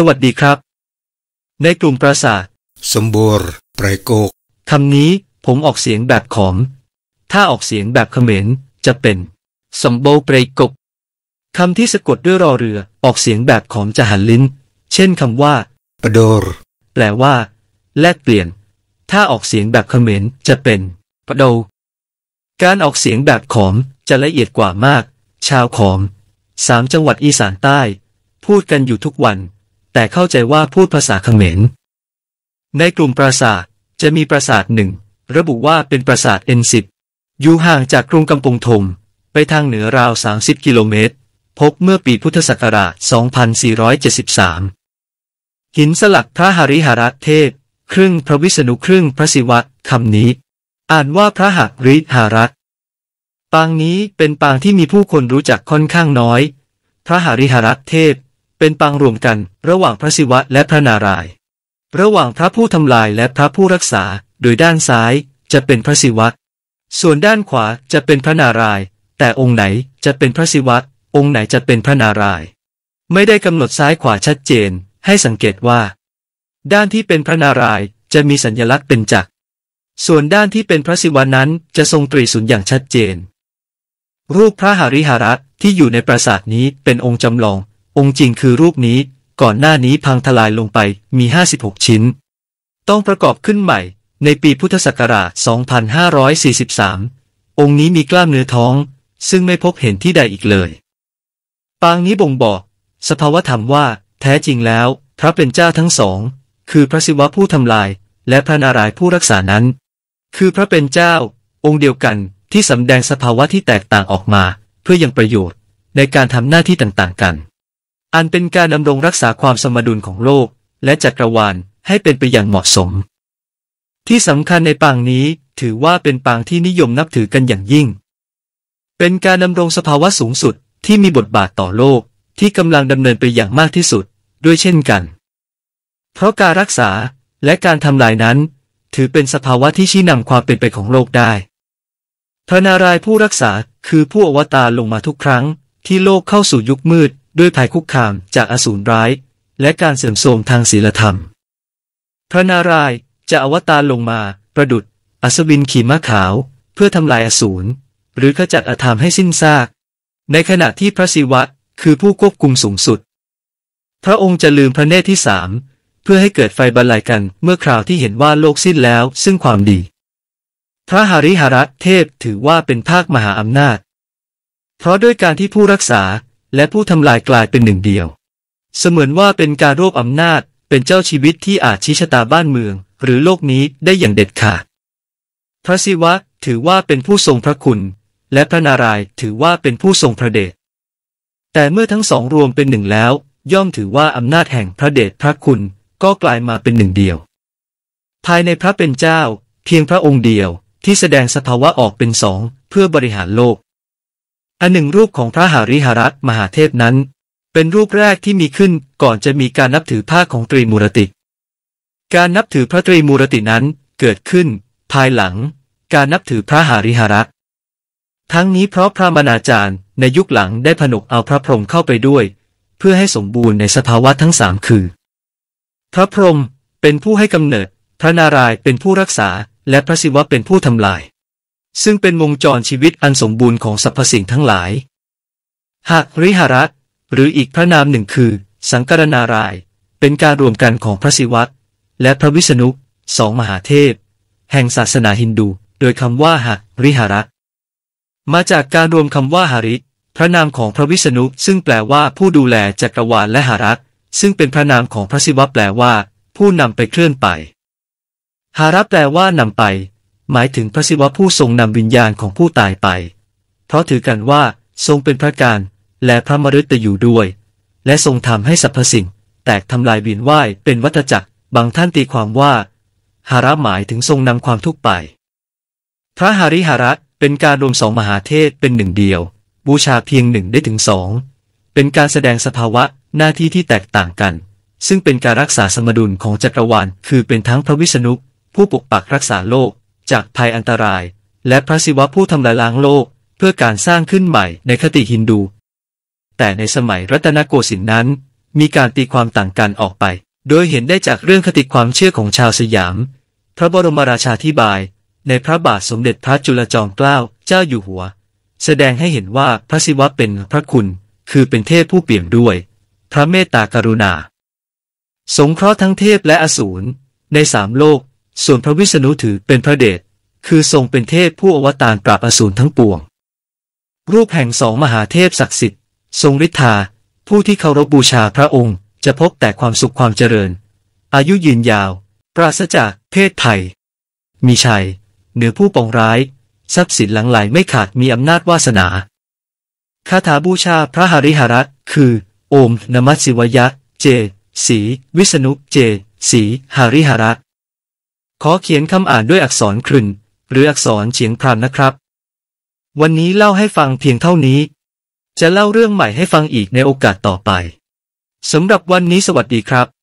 สวัสดีครับ ในกลุ่มปราสาทสมบูรณ์ไพรโกคำนี้ผมออกเสียงแบบขอม ถ้าออกเสียงแบบเขมรจะเป็น สมบูณ์ไพรกกคำที่สะกดด้วยรอเรือออกเสียงแบบขอมจะหันลิ้น เช่นคำว่าปดอรแปลว่า แลกเปลี่ยน ถ้าออกเสียงแบบเขมรจะเป็นปดอการออกเสียงแบบขอมจะละเอียดกว่ามาก ชาวขอมสามจังหวัดอีสานใต้ พูดกันอยู่ทุกวันแต่เข้าใจว่าพูดภาษาเขมรในกลุ่มปราสาทจะมีปราสาทหนึ่งระบุว่าเป็นปราสาทสิบอยู่ห่างจากกรุงกำปงทมไปทางเหนือราว 30 กิโลเมตร พบเมื่อปีพุทธศักราช2473 หินสลักพระหริหรัตเทพ ครึ่งพระวิษณุครึ่งพระศิวะคำนี้ อ่านว่าพระหริหารัตปางนี้เป็นปางที่มีผู้คนรู้จักค่อนข้างน้อยพระหริหรัตเทพเป็นปางรวมกันระหว่างพระศิวะและพระนารายณ์ระหว่างพระผู้ทำลายและพระผู้รักษา โดยด้านซ้ายจะเป็นพระศิวะ ส่วนด้านขวาจะเป็นพระนารายณ์แต่องค์ไหนจะเป็นพระศิวะ องค์ไหนจะเป็นพระนารายณ์ไม่ได้กำหนดซ้ายขวาชัดเจน ให้สังเกตว่า ด้านที่เป็นพระนารายณ์จะมีสัญลักษณ์เป็นจักร ส่วนด้านที่เป็นพระศิวะนั้นจะทรงตรีศูนย์อย่างชัดเจน รูปพระหริหรัตที่อยู่ในปราสาทนี้เป็นองค์จำลององค์จริงคือรูปนี้ ก่อนหน้านี้พังทลายลงไปมี 56 ชิ้น ต้องประกอบขึ้นใหม่ในปีพุทธศักราช 2543 องค์นี้มีกล้ามเนื้อท้อง ซึ่งไม่พบเห็นที่ใดอีกเลย ปางนี้บ่งบอก สภาวธรรมว่าแท้จริงแล้ว พระเป็นเจ้าทั้งสอง คือพระศิวะผู้ทำลายและพระนารายณ์ผู้รักษานั้น คือพระเป็นเจ้า องค์เดียวกันที่สำแดงสภาวะที่แตกต่างออกมาเพื่อยังประโยชน์ในการทำหน้าที่ต่างๆกันอันเป็นการดำรงรักษาความสมดุลของโลกและจักรวาลให้เป็นไปอย่างเหมาะสม ที่สำคัญในปางนี้ถือว่าเป็นปางที่นิยมนับถือกันอย่างยิ่ง เป็นการดำรงสภาวะสูงสุดที่มีบทบาทต่อโลกที่กำลังดำเนินไปอย่างมากที่สุด ด้วยเช่นกัน เพราะการรักษาและการทำลายนั้น ถือเป็นสภาวะที่ชี้นำความเป็นไปของโลกได้พระนารายณ์ผู้รักษาคือผู้อวตารลงมาทุกครั้ง ที่โลกเข้าสู่ยุคมืดด้วยภัยคุกคามจากอสูรร้าย และการเสื่อมโทรมทางศีลธรรม พระนารายณ์จะอวตารลงมาประดุดอัศวินขี่ม้าขาว เพื่อทำลายอสูรหรือขจัดอธรรมให้สิ้นซาก ในขณะที่พระศิวะคือผู้ควบคุมสูงสุด พระองค์จะลืมพระเนตรที่สาม เพื่อให้เกิดไฟบรรลัยกันเมื่อคราวที่เห็นว่าโลกสิ้นแล้วซึ่งความดีพระหริหรัตเทพถือว่าเป็นภาคมหาอำนาจ เพราะด้วยการที่ผู้รักษาและผู้ทำลายกลายเป็นหนึ่งเดียว เสมือนว่าเป็นการรวบอำนาจเป็นเจ้าชีวิตที่อาจชี้ชะตาบ้านเมือง หรือโลกนี้ได้อย่างเด็ดขาด พระศิวะถือว่าเป็นผู้ทรงพระคุณ และพระนารายณ์ถือว่าเป็นผู้ทรงพระเดช แต่เมื่อทั้งสองรวมเป็นหนึ่งแล้ว ย่อมถือว่าอำนาจแห่งพระเดชพระคุณก็กลายมาเป็นหนึ่งเดียว ภายในพระเป็นเจ้า เพียงพระองค์เดียว ที่แสดงสภาวะออกเป็นสองเพื่อบริหารโลกอันหนึ่งรูปของพระหาริหรัตมหาเทพนั้น เป็นรูปแรกที่มีขึ้นก่อนจะมีการนับถือภาคของตรีมูรติ การนับถือพระตรีมูรตินั้นเกิดขึ้น ภายหลัง การนับถือพระหาริหรัตทั้งนี้เพราะพระมนาจารย์ในยุคหลังได้ผนวกเอาพระพรหมเข้าไปด้วย เพื่อให้สมบูรณ์ในสภาวะทั้งสามคือ พระพรหมเป็นผู้ให้กำเนิดพระนารายณ์เป็นผู้รักษาและพระศิวะเป็นผู้ทำลายซึ่งเป็นวงจรชีวิตอันสมบูรณ์ของสรรพสิ่งทั้งหลาย หากริหรัตหรืออีกพระนามหนึ่งคือ สังกรณาราย เป็นการรวมกันของพระศิวะและพระวิษณุสองมหาเทพ แห่งศาสนาฮินดูโดยคำว่าหักริหรัตมาจากการรวมคำว่า หาริพระนามของพระวิษณุซึ่งแปลว่าผู้ดูแลจักรวาลและหารัตซึ่งเป็นพระนามของพระศิวะแปลว่า ผู้นำไปเคลื่อนไปหารัตแปลว่านำไปหมายถึงพระศิวะผู้ทรงนำวิญญาณของผู้ตายไป เพราะถือกันว่าทรงเป็นพระการและพระมฤตอยู่ด้วย และทรงทำให้สรรพสิ่งแตกทำลายบินว่ายเป็นวัฏจักร บางท่านตีความว่า หาระหมายถึงทรงนำความทุกข์ไป พระหาริหาระเป็นการรวมสองมหาเทศเป็นหนึ่งเดียว บูชาเพียงหนึ่งได้ถึงสอง เป็นการแสดงสภาวะหน้าที่ที่แตกต่างกัน ซึ่งเป็นการรักษาสมดุลของจักรวาลคือเป็นทั้งพระวิษณุผู้ปกปักรักษาโลกจากภัยอันตรายและพระศิวะผู้ทำลายล้างโลกเพื่อการสร้างขึ้นใหม่ในคติฮินดู แต่ในสมัยรัตนโกสินทร์นั้นมีการตีความต่างกันออกไป โดยเห็นได้จากเรื่องคติความเชื่อของชาวสยาม พระบรมราชาธิบายในพระบาทสมเด็จพระจุลจอมเกล้าเจ้าอยู่หัว แสดงให้เห็นว่าพระศิวะเป็นพระคุณคือเป็นเทพผู้เปี่ยมด้วย พระเมตตากรุณา สงเคราะห์ทั้งเทพและอสูรในสามโลกส่วนพระวิษณุถือเป็นพระเดช คือทรงเป็นเทพผู้อวตารปราบอสูรทั้งปวง รูปแห่งสองมหาเทพศักดิ์สิทธิ์ทรงฤทธา ผู้ที่เคารพบบูชาพระองค์ จะพบแต่ความสุขความเจริญ อายุยืนยาว ปราศจากเพศภัยมีชัย เหนือผู้ปองร้าย ทรัพย์สินหลังไหลไม่ขาดมีอำนาจวาสนา คาถาบูชาพระหริหรัตคือ โอมนมัสสิวยะ เจสีวิษณุเจสีหริหรัตขอเขียนคำอ่านด้วยอักษรครึนหรืออักษรเฉียงพรานนะครับ วันนี้เล่าให้ฟังเพียงเท่านี้ จะเล่าเรื่องใหม่ให้ฟังอีกในโอกาสต่อไป สำหรับวันนี้สวัสดีครับ